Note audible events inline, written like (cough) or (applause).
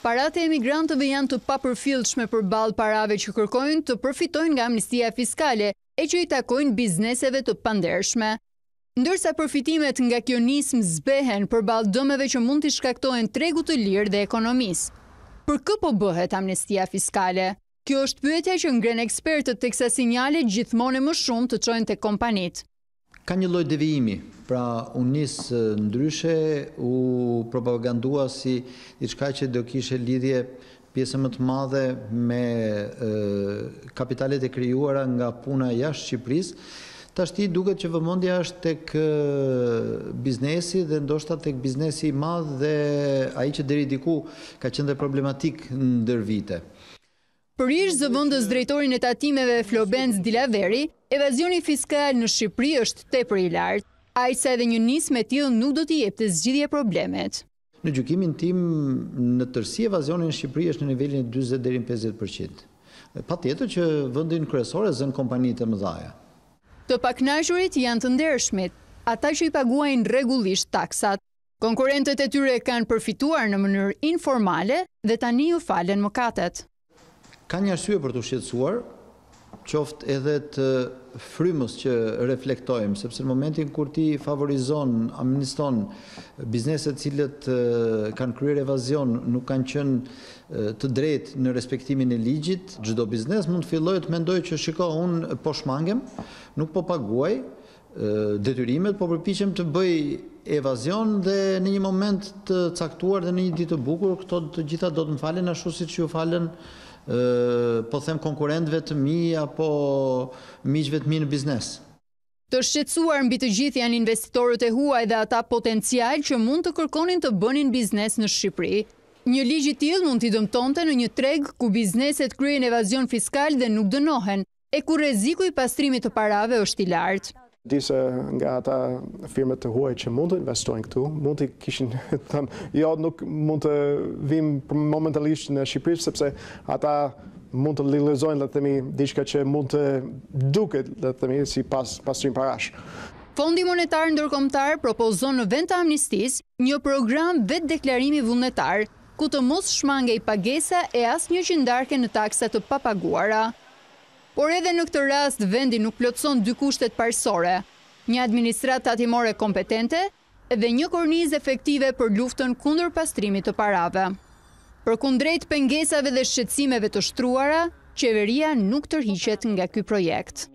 Parate e emigrantëve janë të papërfilshme për balë parave që kërkojnë të përfitojnë nga amnistia fiskale e që i takojnë bizneseve të pandershme. Ndërsa përfitimet nga kjo nism zbehen për balë dëmeve që mund të shkaktojnë tregu të lirë dhe ekonomisë. Për këpo bëhet amnistia fiskale? Kjo është pyetja që ngren ekspertët të kësa sinjale gjithmonë e më shumë të qojnë të kompanitë ka një lloj devijimi, pra u nis ndryshe, u propagandua si diçka që do kishte lidhje pjesë më të madhe me kapitalet e krijuara nga puna jashtë Shqipërisë. Tashti duket që vëmendja është tek biznesi dhe ndoshta tek biznesi i madh dhe ai që deri diku ka qenë problematik ndër vite. Për ishtë zëvëndës drejtorin e tatimeve Flobenz Dilaveri, evazioni fiskal në Shqipëri është te për i lartë, a i sa edhe një nisë me tjilë nuk do t'i jep të zgjidhje problemet. Në gjukimin tim në tërsi evazioni në Shqipëri është në nivelin 20-50%. Pa tjetër që vëndin kresore zënë kompani të mëdhaja. Të paknashurit janë të ndershmit, ata që i paguajnë regullisht taksat. Konkurentet e tyre kanë përfituar në mënyrë informale dhe tani ju falen më katet. Ka një arsye për të shqetsuar, qoftë edhe të frymës që reflektojmë, sepse në momentin kur ti favorizon, amniston, bizneset cilët kanë kryer evazion, nuk kanë qënë të drejt në respektimin e ligjit, gjdo biznes mund të filloj të mendoj që shiko unë po shmangem, nuk po paguaj, detyrimet, po përpishem të bëj evazion dhe në një moment të caktuar dhe në një ditë të bukur, këto të gjitha do të më falen, ashtu si që ju falen, po them konkurentve të mi, apo miqve të mi në biznes. Të shqetsuar mbi të gjithë janë investitorët e huaj dhe ata potencial që mund të kërkonin të bënin biznes në Shqipëri. Një ligjit tjil mund t'i dëmtonte në një treg ku bizneset kryen evazion fiskal dhe nuk dënohen, e ku reziku i pastrimit të parave është i lartë disa nga ata firme të huaj që mund të investojnë këtu, mund të kishin (laughs) thëmë, jo, nuk mund të vim momentalisht në Shqipëri, sepse ata mund të lilizojnë, le të themi, diçka që mund të duket, le të themi, si pas pasrim parash. Fondi Monetar Ndërkombëtar propozon në vend të amnistis një program vetë deklarimi vullnetar, ku të mos shmangej pagesa e asë një qindarke në taksa të papaguara. Por edhe në këtë rast, vendi nuk plotëson dy kushtet parsore, një administrat të atimore kompetente dhe një korniz efektive për luftën kundur pastrimit të parave. Për kundrejt pëngesave dhe shqetsimeve të shtruara, qeveria nuk tërhiqet nga këj projekt.